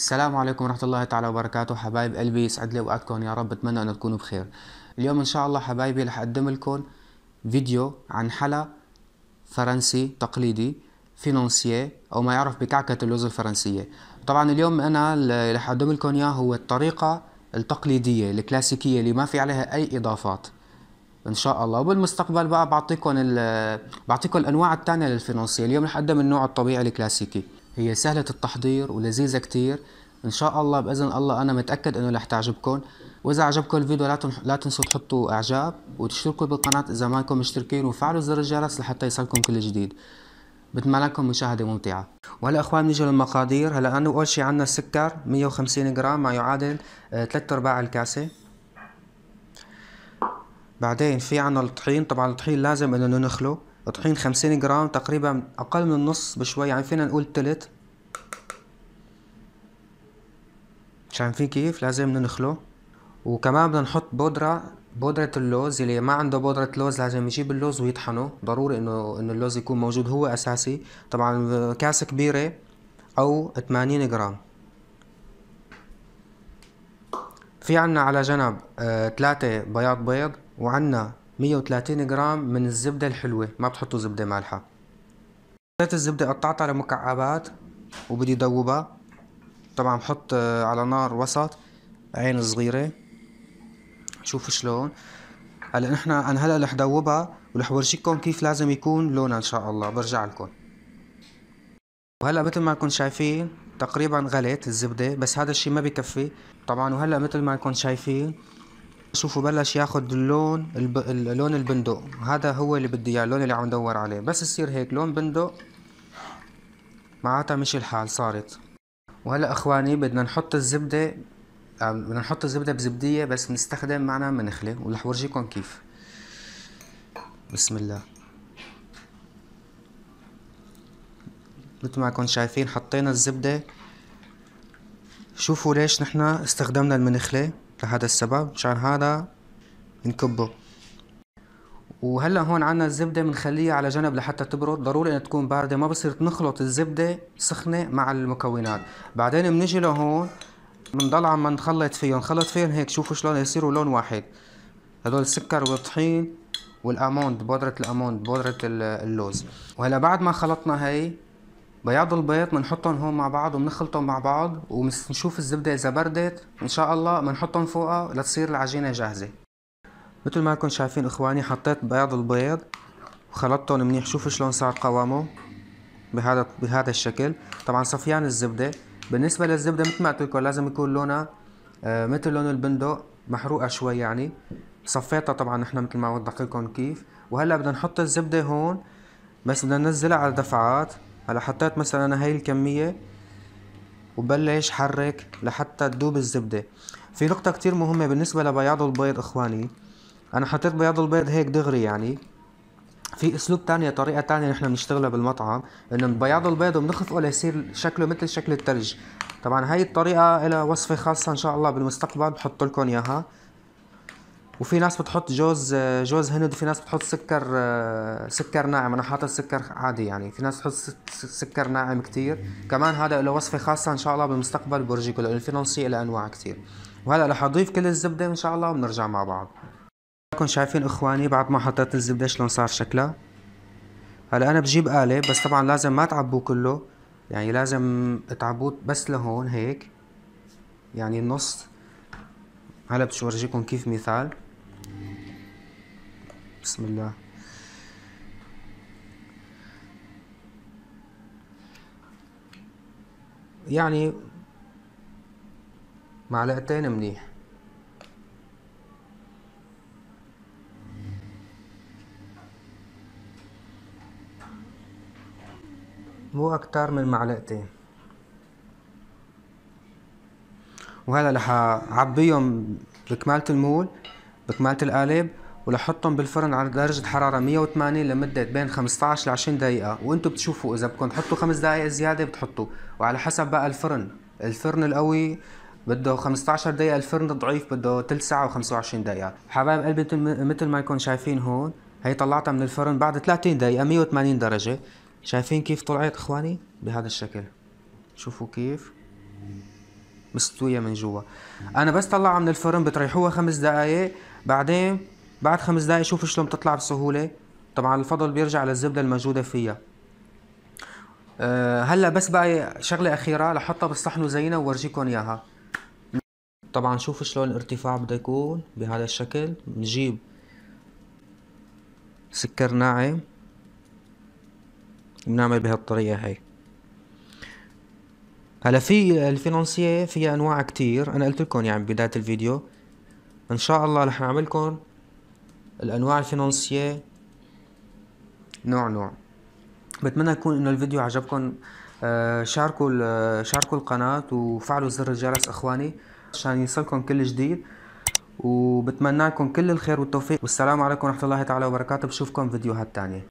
السلام عليكم ورحمة الله تعالى وبركاته حبايب قلبي يسعد لي وقتكم يا رب بتمنى ان تكونوا بخير اليوم ان شاء الله حبايبي رح اقدم لكم فيديو عن حلا فرنسي تقليدي فينانسيي او ما يعرف بكعكة اللوز الفرنسية طبعا اليوم انا اللي رح اقدم لكم اياه هو الطريقة التقليدية الكلاسيكية اللي ما في عليها اي اضافات ان شاء الله وبالمستقبل بقى بعطيكم بعطيكم الانواع الثانيه للفينانسيه اليوم رح اقدم النوع الطبيعي الكلاسيكي هي سهلة التحضير ولذيذة كتير ان شاء الله باذن الله انا متاكد انه رح تعجبكم واذا عجبكم الفيديو لا تنسوا تحطوا اعجاب وتشتركوا بالقناه اذا ما انكم مشتركين وفعلوا زر الجرس لحتى يصلكم كل جديد بتمنى لكم مشاهده ممتعه وهلا اخوان بنيجي للمقادير هلا انا اول شيء عندنا السكر 150 جرام ما يعادل 3 آه، ارباع الكاسه بعدين في عنا الطحين طبعا الطحين لازم انه ننخله طحين خمسين جرام تقريبا أقل من النص بشوية يعني فينا نقول تلت شايفين كيف لازم ننخله وكمان بدنا نحط بودرة بودرة اللوز اللي ما عنده بودرة لوز لازم يجيب اللوز ويطحنه ضروري انه انه اللوز يكون موجود هو اساسي طبعا كاسة كبيرة او 80 جرام في عنا على جنب ثلاثة آه بياض بيض وعنا 130 جرام من الزبدة الحلوة ما بتحطوا زبدة مالحة حطيت الزبدة قطعتها لمكعبات وبدي ذوبها طبعا بحط آه، على نار وسط عين صغيرة شوفوا شلون هلا نحن انا هلا رح ذوبها ورح ورجيكم كيف لازم يكون لونها ان شاء الله برجع لكم وهلا مثل ما كنتم شايفين تقريبا غلت الزبدة بس هذا الشيء ما بكفي طبعا وهلا مثل ما كنتم شايفين شوفوا بلش ياخد اللون الب... لون البندق هذا هو اللي بدي اياه اللون اللي عم ندور عليه بس يصير هيك لون بندق معناتها مش الحال صارت وهلا اخواني بدنا نحط الزبده بدنا نحط الزبده بزبديه بس بنستخدم معنا منخله ورح ورجيكم كيف بسم الله مثل ما كنتم شايفين حطينا الزبده شوفوا ليش نحنا استخدمنا المنخله لهذا السبب مشان هذا بنكبه وهلا هون عنا الزبده بنخليها على جنب لحتى تبرد ضروري انها تكون بارده ما بصير نخلط الزبده سخنه مع المكونات بعدين بنجي لهون بنضل عم نخلط فيهم نخلط فيهم هيك شوفوا شلون يصيروا لون واحد هدول السكر والطحين والاموند بودرة الاموند بودرة اللوز وهلا بعد ما خلطنا هي بياض البيض بنحطهم هون مع بعض وبنخلطهم مع بعض وبنشوف الزبدة إذا بردت إن شاء الله بنحطهم فوقها لتصير العجينة جاهزة مثل ما كنتم شايفين إخواني حطيت بياض البيض وخلطتهم منيح شوفوا شلون صار قوامه بهذا بهذا الشكل طبعا صفيان الزبدة بالنسبة للزبدة مثل ما قلت لكم لازم يكون لونها آه، مثل لون البندق محروقة شوي يعني صفيتها طبعا نحن مثل ما وضحت لكم كيف وهلا بدنا نحط الزبدة هون بس بدنا ننزلها على دفعات هلا حطيت مثلا هاي الكمية وبلش حرك لحتى تذوب الزبدة في نقطة كتير مهمة بالنسبة لبياض البيض اخواني انا حطيت بياض البيض هيك دغري يعني في اسلوب تانية طريقة تانية نحن بنشتغلها بالمطعم انه بياض البيض بنخفقه ليصير شكله مثل شكل التلج طبعا هاي الطريقة لها وصفة خاصة ان شاء الله بالمستقبل بحط لكم اياها وفي ناس بتحط جوز جوز هند وفي ناس بتحط سكر سكر ناعم انا حاطط سكر عادي يعني في ناس بتحط سكر ناعم كثير كمان هذا له وصفه خاصه ان شاء الله بالمستقبل بورجيكم لانه الفينانسي له انواع كثير وهلا رح اضيف كل الزبده ان شاء الله وبنرجع مع بعض كنتم شايفين اخواني بعد ما حطيت الزبده شلون صار شكلها هلا انا بجيب اله بس طبعا لازم ما تعبوه كله يعني لازم تعبوه بس لهون هيك يعني النص هلا بشورجيكم كيف مثال بسم الله يعني معلقتين منيح مو أكتر من معلقتين وهلا رح أعبيهم بكمالة المول بكمالة القالب ولحطهم بالفرن على درجة حرارة 180 لمدة بين 15 ل 20 دقيقة وانتو بتشوفوا اذا بدكم تحطوا خمس دقائق زيادة بتحطوا وعلى حسب بقى الفرن الفرن القوي بده 15 دقيقة الفرن الضعيف بده تلت ساعة و25 دقيقة حبايب قلبي مثل ما يكون شايفين هون هي طلعتها من الفرن بعد 30 دقيقة 180 درجة شايفين كيف طلعت اخواني بهذا الشكل شوفوا كيف مستوية من جوا انا بس طلعها من الفرن بتريحوها خمس دقايق بعدين بعد خمس دقايق شوف شلون بتطلع بسهولة طبعا الفضل بيرجع للزبدة الموجودة فيها أه، هلا بس بقى شغلة أخيرة لحطها بالصحن وزينها وورجيكم إياها طبعا شوف شلون الارتفاع بده يكون بهذا الشكل نجيب سكر ناعم بنعمل بهالطريقة هي هلا في الفينونسيه فيها انواع كتير انا قلت لكم يعني بداية الفيديو ان شاء الله رح لكم الأنواع الفينانسية نوع نوع بتمنى يكون إنه الفيديو عجبكم آه، شاركوا شاركوا القناة وفعلوا زر الجرس إخواني عشان يصلكم كل جديد وبتمنى لكم كل الخير والتوفيق والسلام عليكم ورحمة الله تعالى وبركاته بشوفكم فيديوهات تانية